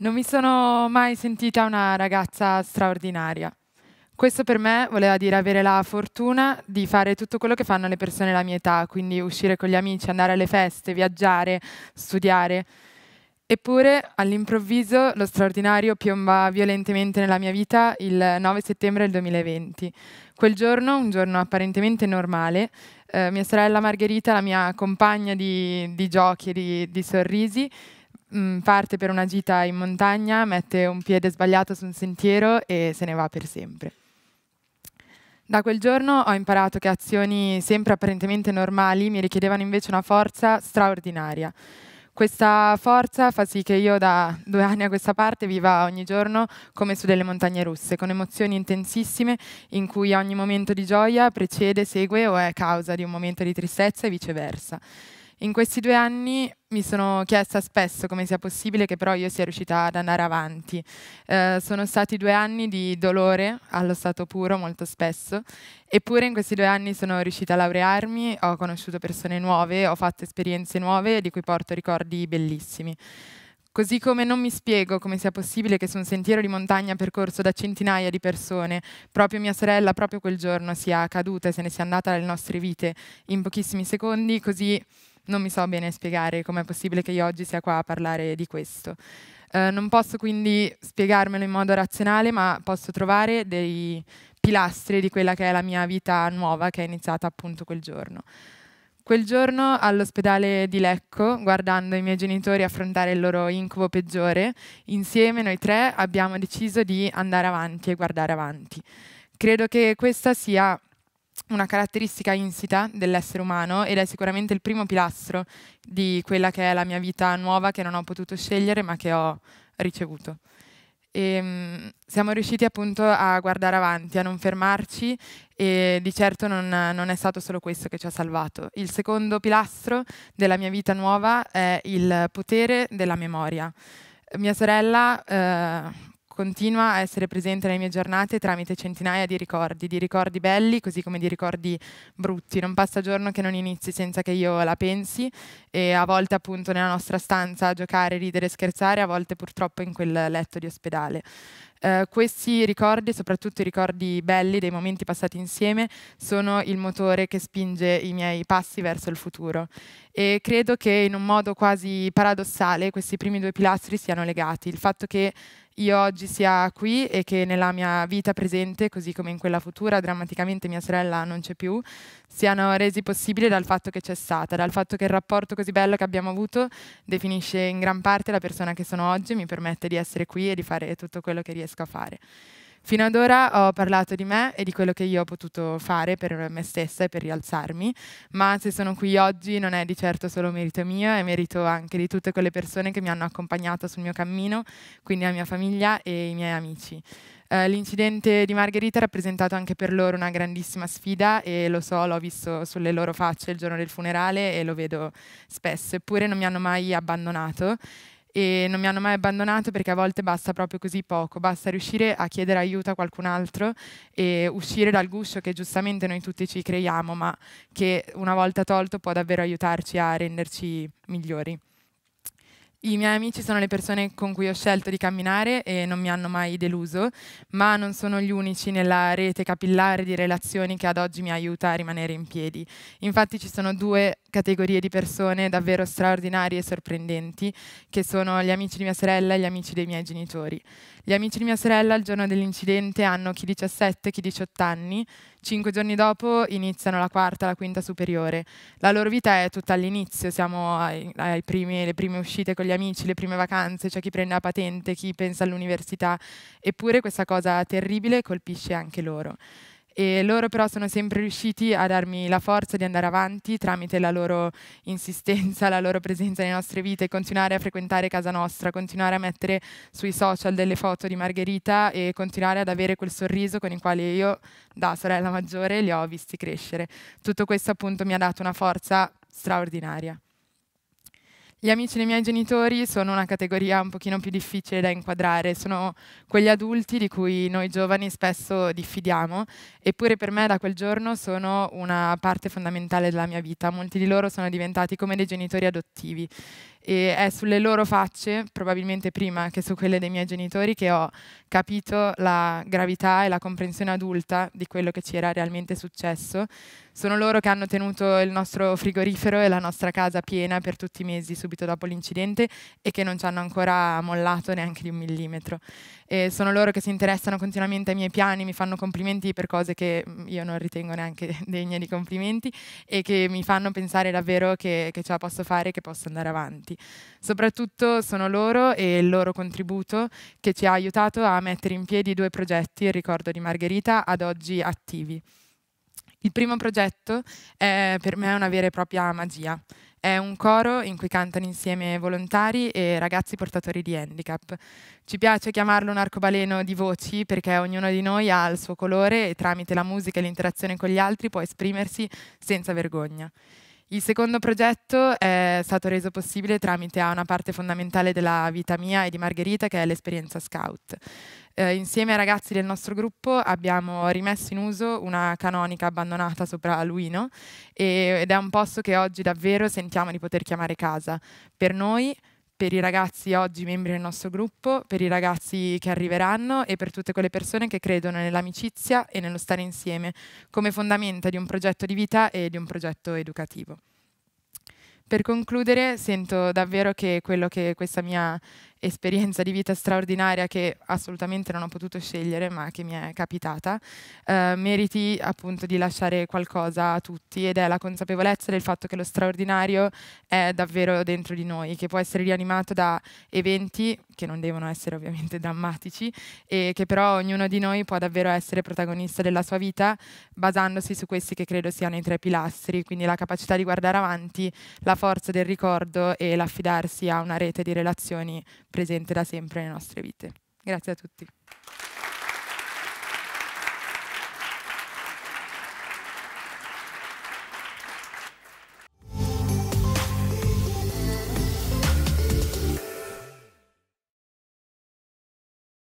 Non mi sono mai sentita una ragazza straordinaria. Questo per me voleva dire avere la fortuna di fare tutto quello che fanno le persone della mia età, quindi uscire con gli amici, andare alle feste, viaggiare, studiare. Eppure all'improvviso lo straordinario piomba violentemente nella mia vita il 9 settembre del 2020. Quel giorno, un giorno apparentemente normale, eh, mia sorella Margherita, la mia compagna di, di giochi e di, di sorrisi, mh, mm, parte per una gita in montagna, mette un piede sbagliato su un sentiero e se ne va per sempre. Da quel giorno ho imparato che azioni sempre apparentemente normali mi richiedevano invece una forza straordinaria. Questa forza fa sì che io da due anni a questa parte viva ogni giorno come su delle montagne russe, con emozioni intensissime in cui ogni momento di gioia precede, segue o è causa di un momento di tristezza e viceversa. In questi due anni mi sono chiesta spesso come sia possibile che però io sia riuscita ad andare avanti. Eh, sono stati due anni di dolore allo stato puro molto spesso, eppure in questi due anni sono riuscita a laurearmi, ho conosciuto persone nuove, ho fatto esperienze nuove di cui porto ricordi bellissimi. Così come non mi spiego come sia possibile che su un sentiero di montagna percorso da centinaia di persone, proprio mia sorella proprio quel giorno sia caduta e se ne sia andata dalle nostre vite in pochissimi secondi, così non mi so bene spiegare com'è possibile che io oggi sia qua a parlare di questo. Eh, non posso quindi spiegarmelo in modo razionale, ma posso trovare dei pilastri di quella che è la mia vita nuova che è iniziata appunto quel giorno. Quel giorno all'ospedale di Lecco, guardando i miei genitori affrontare il loro incubo peggiore, insieme noi tre abbiamo deciso di andare avanti e guardare avanti. Credo che questa sia una caratteristica insita dell'essere umano ed è sicuramente il primo pilastro di quella che è la mia vita nuova che non ho potuto scegliere ma che ho ricevuto. E, ehm, siamo riusciti appunto a guardare avanti, a non fermarci e di certo non, non, è stato solo questo che ci ha salvato. Il secondo pilastro della mia vita nuova è il potere della memoria. Mia sorella, eh, continua a essere presente nelle mie giornate tramite centinaia di ricordi, di ricordi belli così come di ricordi brutti. Non passa giorno che non inizi senza che io la pensi e a volte appunto nella nostra stanza a giocare, ridere, scherzare, a volte purtroppo in quel letto di ospedale. Uh, questi ricordi, soprattutto i ricordi belli dei momenti passati insieme, sono il motore che spinge i miei passi verso il futuro. E credo che in un modo quasi paradossale questi primi due pilastri siano legati. Il fatto che io oggi sia qui e che nella mia vita presente, così come in quella futura, drammaticamente mia sorella non c'è più, siano resi possibili dal fatto che c'è stata, dal fatto che il rapporto così bello che abbiamo avuto definisce in gran parte la persona che sono oggi e mi permette di essere qui e di fare tutto quello che riesco a fare. Fino ad ora ho parlato di me e di quello che io ho potuto fare per me stessa e per rialzarmi, ma se sono qui oggi non è di certo solo merito mio, è merito anche di tutte quelle persone che mi hanno accompagnato sul mio cammino, quindi la mia famiglia e i miei amici. Eh, l'incidente di Margherita ha rappresentato anche per loro una grandissima sfida e lo so, l'ho visto sulle loro facce il giorno del funerale e lo vedo spesso, eppure non mi hanno mai abbandonato e non mi hanno mai abbandonato perché a volte basta proprio così poco, basta riuscire a chiedere aiuto a qualcun altro e uscire dal guscio che giustamente noi tutti ci creiamo, ma che una volta tolto può davvero aiutarci a renderci migliori. I miei amici sono le persone con cui ho scelto di camminare e non mi hanno mai deluso, ma non sono gli unici nella rete capillare di relazioni che ad oggi mi aiuta a rimanere in piedi. Infatti ci sono due categorie di persone davvero straordinarie e sorprendenti, che sono gli amici di mia sorella e gli amici dei miei genitori. Gli amici di mia sorella al giorno dell'incidente hanno chi 17, chi 18 anni, cinque giorni dopo iniziano la quarta, la quinta superiore. La loro vita è tutta all'inizio, siamo ai, ai primi, le prime uscite con gli amici, le prime vacanze, c'è cioè chi prende la patente, chi pensa all'università, eppure questa cosa terribile colpisce anche loro e loro però sono sempre riusciti a darmi la forza di andare avanti tramite la loro insistenza, la loro presenza nelle nostre vite, continuare a frequentare casa nostra, continuare a mettere sui social delle foto di Margherita e continuare ad avere quel sorriso con il quale io, da sorella maggiore, li ho visti crescere. Tutto questo appunto mi ha dato una forza straordinaria. Gli amici dei miei genitori sono una categoria un pochino più difficile da inquadrare, sono quegli adulti di cui noi giovani spesso diffidiamo, eppure per me da quel giorno sono una parte fondamentale della mia vita. Molti di loro sono diventati come dei genitori adottivi e è sulle loro facce, probabilmente prima che su quelle dei miei genitori, che ho capito la gravità e la comprensione adulta di quello che ci era realmente successo sono loro che hanno tenuto il nostro frigorifero e la nostra casa piena per tutti i mesi subito dopo l'incidente e che non ci hanno ancora mollato neanche di un millimetro. E sono loro che si interessano continuamente ai miei piani, mi fanno complimenti per cose che mm, io non ritengo neanche degne di complimenti e che mi fanno pensare davvero che, che ce la posso fare e che posso andare avanti. Soprattutto sono loro e il loro contributo che ci ha aiutato a mettere in piedi due progetti, il ricordo di Margherita, ad oggi attivi. Il primo progetto è, per me una vera e propria magia. È un coro in cui cantano insieme volontari e ragazzi portatori di handicap. Ci piace chiamarlo un arcobaleno di voci perché ognuno di noi ha il suo colore e tramite la musica e l'interazione con gli altri può esprimersi senza vergogna. Il secondo progetto è stato reso possibile tramite una parte fondamentale della vita mia e di Margherita, che è l'esperienza scout. Eh, insieme ai ragazzi del nostro gruppo abbiamo rimesso in uso una canonica abbandonata sopra Luino ed è un posto che oggi davvero sentiamo di poter chiamare casa. Per noi per i ragazzi oggi membri del nostro gruppo, per i ragazzi che arriveranno e per tutte quelle persone che credono nell'amicizia e nello stare insieme come fondamenta di un progetto di vita e di un progetto educativo. Per concludere, sento davvero che quello che questa mia esperienza di vita straordinaria che assolutamente non ho potuto scegliere ma che mi è capitata, eh, meriti appunto di lasciare qualcosa a tutti ed è la consapevolezza del fatto che lo straordinario è davvero dentro di noi, che può essere rianimato da eventi che non devono essere ovviamente drammatici e che però ognuno di noi può davvero essere protagonista della sua vita basandosi su questi che credo siano i tre pilastri, quindi la capacità di guardare avanti, la forza del ricordo e l'affidarsi a una rete di relazioni presente da sempre nelle nostre vite. Grazie a tutti.